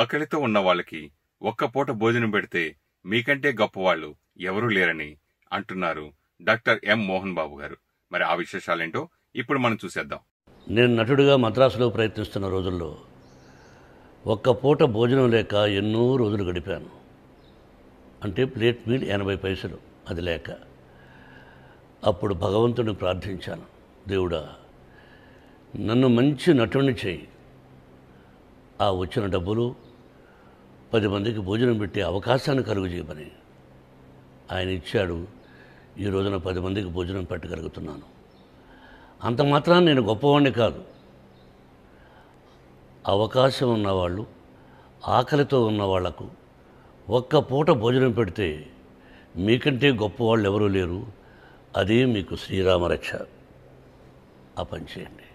ఆకలితో ఉన్న వాళ్ళకి ఒక్కపూట భోజనం పెడితే మీకంటే గొప్పవాళ్లు ఎవరూ లేరని అంటున్నారు డాక్టర్ ఎం మోహన్ బాబు గారు మరి ఆ విశేషాలేంటో ఇప్పుడు మనం చూసేద్దాం నేను నటుడిగా మద్రాసులో ప్రయత్నిస్తున్న రోజుల్లో ఒక్క పూట భోజనం లేక ఎన్నో రోజులు గడిపాను అంటే ప్లేట్ మీల్ ఎనభై పైసలు అది లేక అప్పుడు భగవంతుని ప్రార్థించాను దేవుడా నన్ను మంచి నటుడిని చేయి ఆ వచ్చిన డబ్బులు పది మందికి భోజనం పెట్టే అవకాశాన్ని కలుగు చేయమని ఆయన ఇచ్చాడు ఈ రోజున పది మందికి భోజనం పెట్టగలుగుతున్నాను అంత మాత్రాన్ని నేను గొప్పవాడిని కాదు అవకాశం ఉన్నవాళ్ళు ఆకలితో ఉన్న వాళ్లకు ఒక్క పూట భోజనం పెడితే మీకంటే గొప్పవాళ్ళు ఎవరూ లేరు అదే మీకు శ్రీరామరక్ష ఆ పని చేయండి